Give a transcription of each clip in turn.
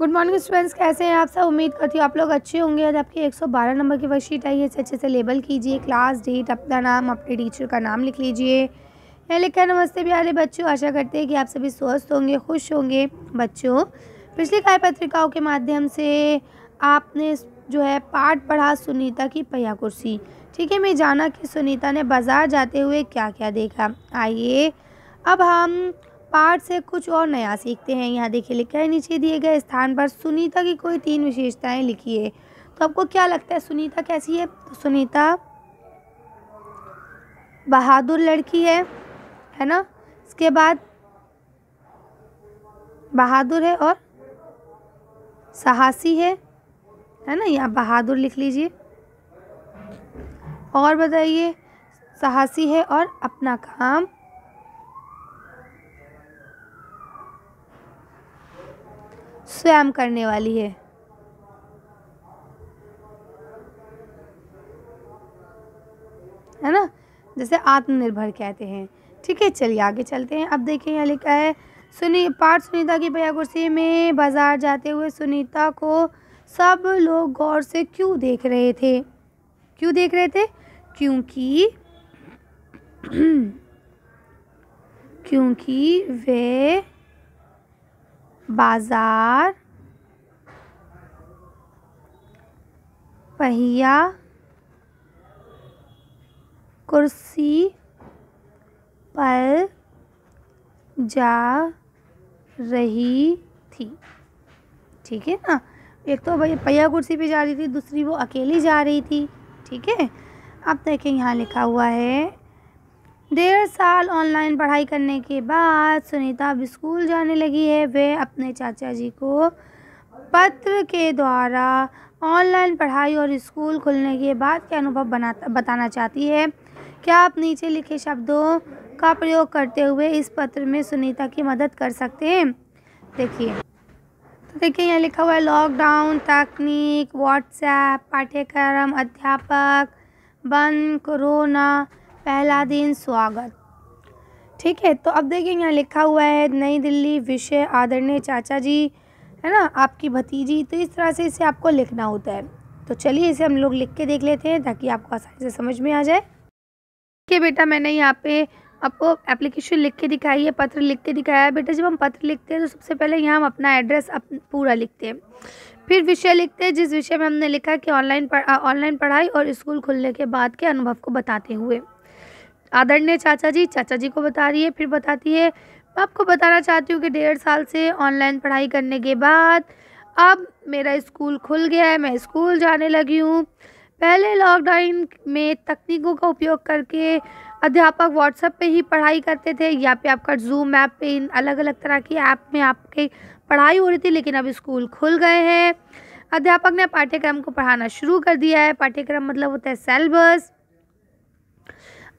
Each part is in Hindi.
गुड मॉर्निंग स्टूडेंट्स कैसे हैं आप सब उम्मीद करती हूँ आप लोग अच्छे होंगे आज आपकी 112 नंबर की वर्कशीट आई है इसे अच्छे से लेबल कीजिए क्लास डेट अपना नाम अपने टीचर का नाम लिख लीजिए यहाँ लिखा नमस्ते प्यारे बच्चों आशा करते हैं कि आप सभी स्वस्थ होंगे खुश होंगे बच्चों पिछली काय पत्रिकाओं के माध्यम से आपने जो है पाठ पढ़ा सुनीता की पया कुर्सी ठीक है मैं जाना कि सुनीता ने बाज़ार जाते हुए क्या क्या देखा आइए अब हम पाठ से कुछ और नया सीखते हैं यहाँ देखिए लिखा है नीचे दिए गए स्थान पर सुनीता की कोई तीन विशेषताएं लिखी है तो आपको क्या लगता है सुनीता कैसी है तो सुनीता बहादुर लड़की है है ना इसके बाद बहादुर है और साहसी है है ना यहाँ बहादुर लिख लीजिए और बताइए साहसी है और अपना काम स्वयं करने वाली है है ना जैसे आत्मनिर्भर कहते हैं ठीक है चलिए आगे चलते हैं अब देखें यहाँ लिखा है सुनी पाठ सुनीता की भैया कुर्सी में बाजार जाते हुए सुनीता को सब लोग गौर से क्यों देख रहे थे क्यों देख रहे थे क्योंकि क्योंकि वे बाजार पहिया कुर्सी पर जा रही थी ठीक है ना एक तो भैया पहिया कुर्सी पे जा रही थी दूसरी वो अकेली जा रही थी ठीक है अब देखें यहाँ लिखा हुआ है डेढ़ साल ऑनलाइन पढ़ाई करने के बाद सुनीता अब स्कूल जाने लगी है वह अपने चाचा जी को पत्र के द्वारा ऑनलाइन पढ़ाई और स्कूल खुलने के बाद के अनुभव बना बताना चाहती है क्या आप नीचे लिखे शब्दों का प्रयोग करते हुए इस पत्र में सुनीता की मदद कर सकते हैं देखिए तो देखिए यहाँ लिखा हुआ है लॉकडाउन तकनीक व्हाट्सएप पाठ्यक्रम अध्यापक बंद कोरोना पहला दिन स्वागत ठीक है तो अब देखिए यहाँ लिखा हुआ है नई दिल्ली विषय आदरणीय चाचा जी है ना आपकी भतीजी तो इस तरह से इसे आपको लिखना होता है तो चलिए इसे हम लोग लिख के देख लेते हैं ताकि आपको आसानी से समझ में आ जाए है बेटा मैंने यहाँ पे आपको एप्लीकेशन लिख के दिखाई है पत्र लिख के दिखाया है बेटा जब हम पत्र लिखते हैं तो सबसे पहले यहाँ हम अपना एड्रेस अप, पूरा लिखते हैं फिर विषय लिखते हैं जिस विषय में हमने लिखा कि ऑनलाइन ऑनलाइन पढ़, पढ़ाई और स्कूल खुलने के बाद के अनुभव को बताते हुए आदरणीय चाचा जी चाचा जी को बता रही है फिर बताती है मैं आपको बताना चाहती हूँ कि डेढ़ साल से ऑनलाइन पढ़ाई करने के बाद अब मेरा स्कूल खुल गया है मैं स्कूल जाने लगी हूँ पहले लॉकडाउन में तकनीकों का उपयोग करके अध्यापक व्हाट्सएप पे ही पढ़ाई करते थे या पे आपका जूम ऐप पे इन अलग अलग तरह की ऐप में आपकी पढ़ाई हो रही थी लेकिन अब स्कूल खुल गए हैं अध्यापक ने पाठ्यक्रम को पढ़ाना शुरू कर दिया है पाठ्यक्रम मतलब होता है सेलेबस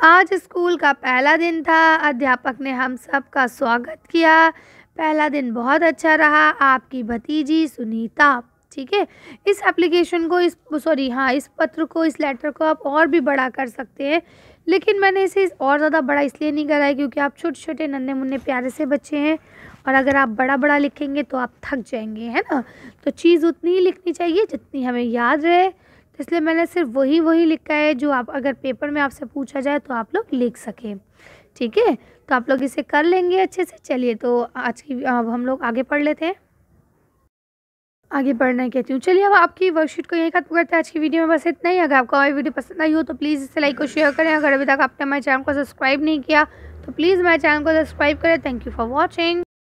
आज स्कूल का पहला दिन था अध्यापक ने हम सब का स्वागत किया पहला दिन बहुत अच्छा रहा आपकी भतीजी सुनीता ठीक है इस एप्लीकेशन को इस सॉरी हाँ इस पत्र को इस लेटर को आप और भी बड़ा कर सकते हैं लेकिन मैंने इसे और ज़्यादा बड़ा इसलिए नहीं करा है क्योंकि आप छोटे छोटे नन्हे मुन्ने प्यारे से बच्चे हैं और अगर आप बड़ा बड़ा लिखेंगे तो आप थक जाएंगे है ना तो चीज़ उतनी ही लिखनी चाहिए जितनी हमें याद रहे तो इसलिए मैंने सिर्फ वही वही लिखा है जो आप अगर पेपर में आपसे पूछा जाए तो आप लोग लिख सकें ठीक है तो आप लोग इसे कर लेंगे अच्छे से चलिए तो आज की अब हम लोग आगे पढ़ लेते हैं आगे बढ़ना कहती हूँ चलिए अब आपकी वर्कशीट को यही खत्म करते हैं आज की वीडियो में बस इतना ही अगर आपको हमारी वीडियो पसंद आई हो तो प्लीज़ इसे लाइक और शेयर करें अगर अभी तक आपने हमारे चैनल को सब्सक्राइब नहीं किया तो प्लीज़ मेरे चैनल को सब्सक्राइब करें थैंक यू फॉर वॉचिंग